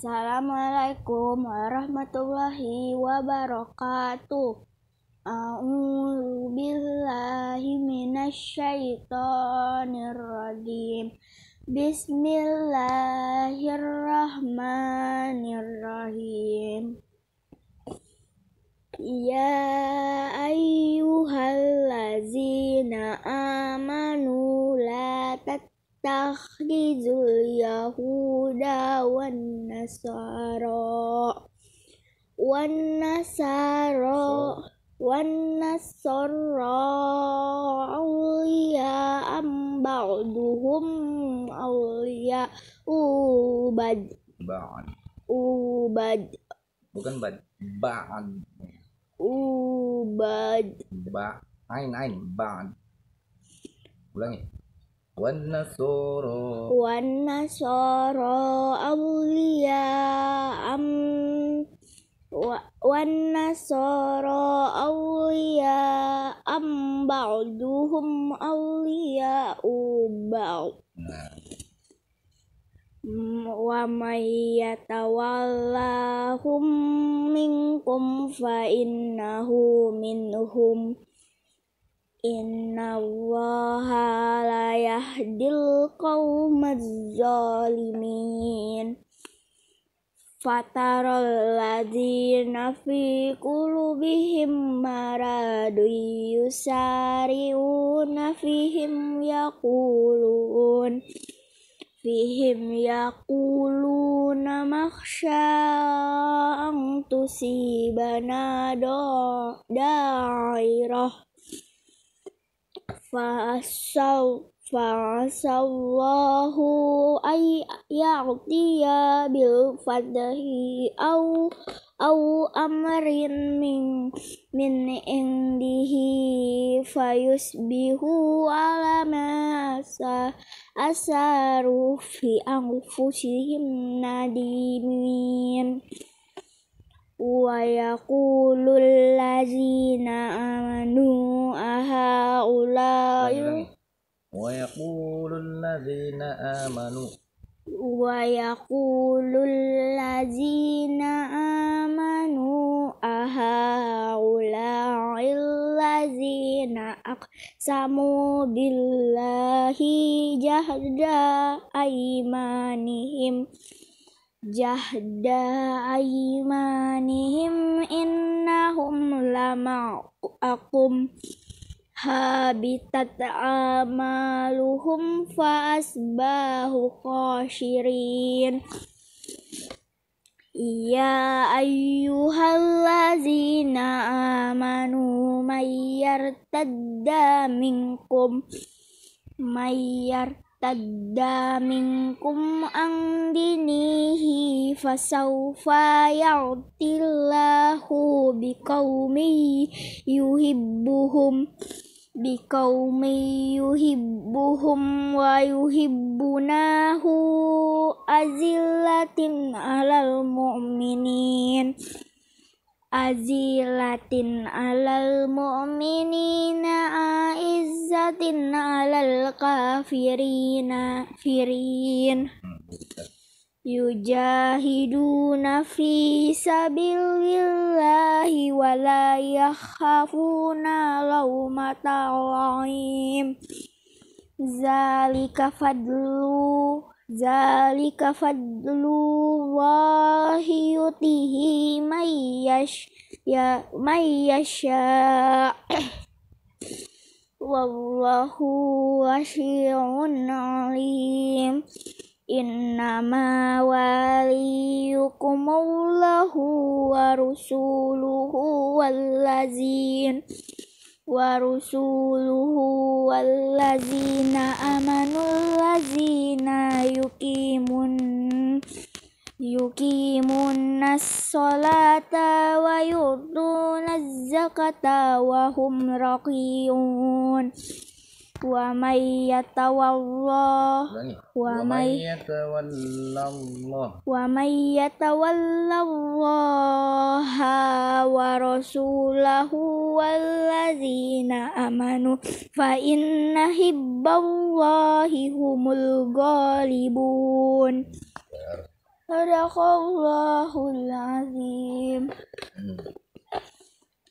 Assalamualaikum warahmatullahi wabarakatuh. A'udzu billahi minasyaitonir rajim. Bismillahirrahmanirrahim. Ya ayyuhallazina amanu la tat Tak di wan nasara wan nasara wan nasara awliya am ba'duhum awliya ubad ba'd ubad bukan bad ba'd ubad ba ain ain ba'd ulangi والنصارى والنصارى أولياء والنصارى أولياء بعضهم أولياء بعض ومن يتولهم منكم فإنه منهم إن الله yahdil qawmaz zalimin Fatarol ladzina fi qulubihim maradu yusari'una fihim yaqulun fihim yaquluna makhsha an tusibana dairah fasaw Fasallahu ay ya'tiya bil fadhi au au amrin min min indihi fayusbihu ala masa asaru fi nadimin wa amanu aha ويقول الذين آمنوا ويقول الذين آمنوا أهؤلاء الذين أقسموا بالله جهد أيمانهم جهد أيمانهم إنهم لمعكم habitat amaluhum fa khashirin Ya ayyuhallazina amanu mayyartadda minkum mayyartadda minkum ang dinihi fasawfa ya'tillahu biqaumin yuhibbuhum biqaumi yuhibbuhum wa yuhibbunahu azillatin alal mu'minin azillatin alal mu'minina aizzatin alal kafirina firin hmm, yujahiduna fi sabilillahi wa la yakhafuna lawmata laim zalika fadlu zalika fadlu wahi yutihi may ya may yasha wallahu wasi'un alim Innama waliyukumullahu wa rusuluhu wallazin wa rusuluhu wallazina amanu lazina yukimun yukimun as-salata wa yurdu az-zakata wa hum raqiyun wa may yatawallah wa may yatawallallah wa may yatawallallaha wa rasulahu wallazina amanu fa inna hibballahi humul ghalibun iya. Sadaqallahul azim hmm.